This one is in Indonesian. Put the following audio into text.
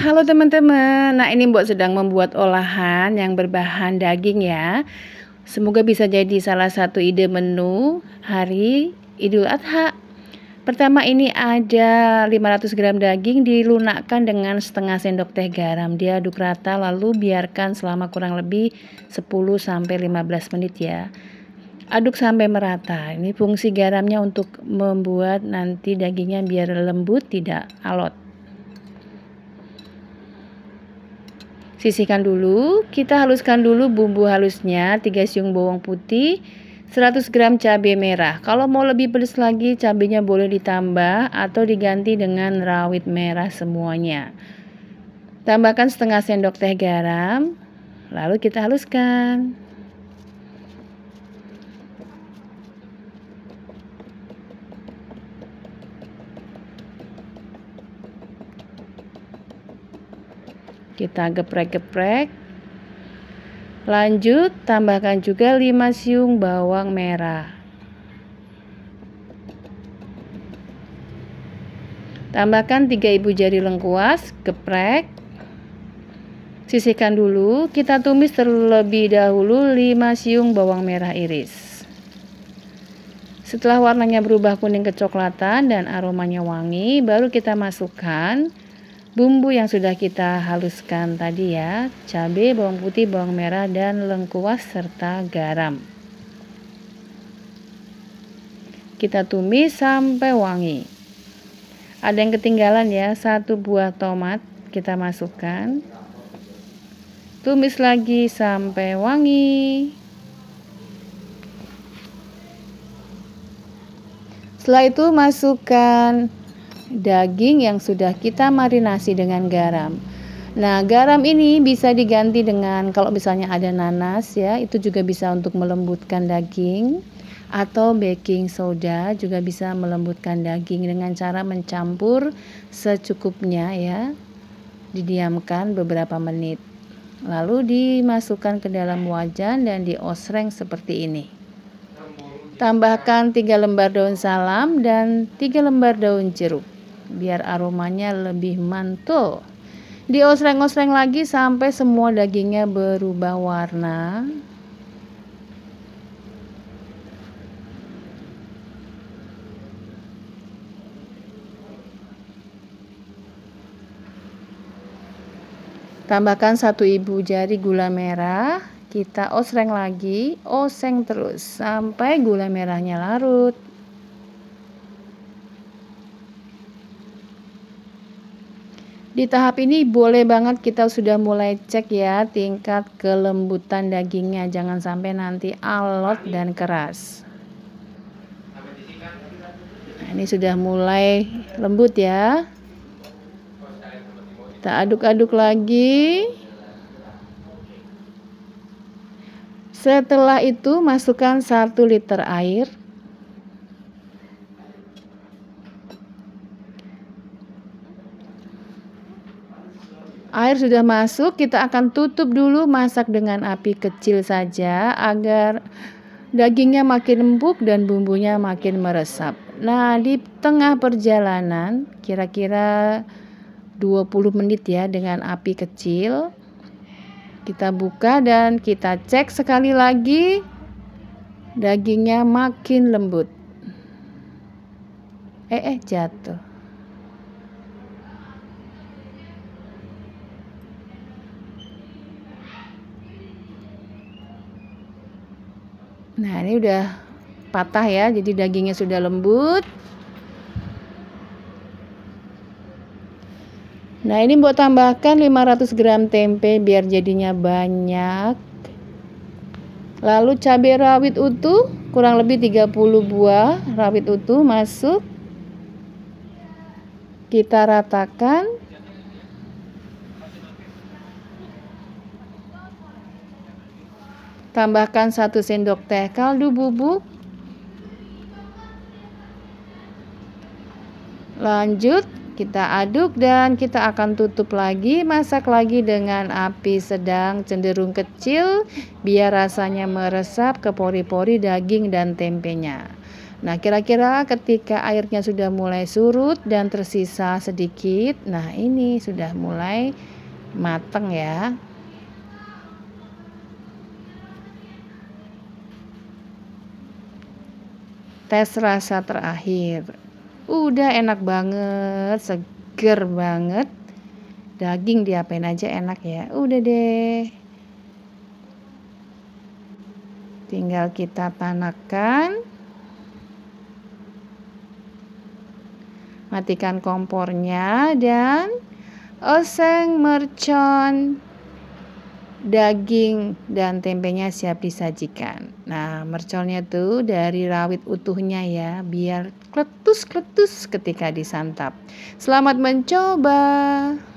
Halo teman-teman, nah ini Mbok sedang membuat olahan yang berbahan daging ya. Semoga bisa jadi salah satu ide menu hari Idul Adha. Pertama ini ada 500 gram daging dilunakkan dengan setengah sendok teh garam. Diaduk rata lalu biarkan selama kurang lebih 10 15 menit ya. Aduk sampai merata. Ini fungsi garamnya untuk membuat nanti dagingnya biar lembut, tidak alot. Sisihkan dulu, kita haluskan dulu bumbu halusnya 3 siung bawang putih, 100 gram cabai merah. Kalau mau lebih pedas lagi, cabainya boleh ditambah atau diganti dengan rawit merah semuanya. Tambahkan setengah sendok teh garam, lalu kita haluskan. Kita geprek-geprek. Lanjut, tambahkan juga 5 siung bawang merah. Tambahkan 3 ibu jari lengkuas, geprek. Sisihkan dulu, kita tumis terlebih dahulu 5 siung bawang merah iris. Setelah warnanya berubah kuning kecoklatan dan aromanya wangi, baru kita masukkan bumbu yang sudah kita haluskan tadi ya, cabai, bawang putih, bawang merah, dan lengkuas serta garam. Kita tumis sampai wangi. Ada yang ketinggalan ya, satu buah tomat kita masukkan. Tumis lagi sampai wangi. Setelah itu masukkan daging yang sudah kita marinasi dengan garam. Nah, garam ini bisa diganti dengan kalau misalnya ada nanas ya, itu juga bisa untuk melembutkan daging atau baking soda juga bisa melembutkan daging dengan cara mencampur secukupnya ya. Didiamkan beberapa menit. Lalu dimasukkan ke dalam wajan dan diosreng seperti ini. Tambahkan 3 lembar daun salam dan 3 lembar daun jeruk biar aromanya lebih mantul. Diosreng-osreng lagi sampai semua dagingnya berubah warna. Tambahkan satu ibu jari gula merah, kita osreng lagi, oseng terus sampai gula merahnya larut. Di tahap ini boleh banget kita sudah mulai cek ya tingkat kelembutan dagingnya, jangan sampai nanti alot dan keras. Nah, ini sudah mulai lembut ya. Kita aduk-aduk lagi. Setelah itu masukkan 1 liter air Air sudah masuk, kita akan tutup dulu masak dengan api kecil saja agar dagingnya makin empuk dan bumbunya makin meresap. Nah, di tengah perjalanan kira-kira 20 menit ya dengan api kecil. Kita buka dan kita cek sekali lagi dagingnya makin lembut. Eh eh jatuh. Nah, ini udah patah ya, jadi dagingnya sudah lembut. Nah, ini buat tambahkan 500 gram tempe biar jadinya banyak. Lalu cabai rawit utuh kurang lebih 30 buah rawit utuh masuk. Kita ratakan. Tambahkan 1 sendok teh kaldu bubuk. Lanjut, kita aduk dan kita akan tutup lagi, masak lagi dengan api sedang cenderung kecil biar rasanya meresap ke pori-pori daging dan tempenya. Nah, kira-kira ketika airnya sudah mulai surut dan tersisa sedikit, nah ini sudah mulai mateng ya. tes rasa terakhir. Udah enak banget, seger banget. Daging diapain aja enak ya. Udah deh. Tinggal kita panakan. Matikan kompornya dan oseng mercon daging dan tempenya siap disajikan. Nah, merconnya tuh dari rawit utuhnya ya, biar kletus-kletus ketika disantap. Selamat mencoba.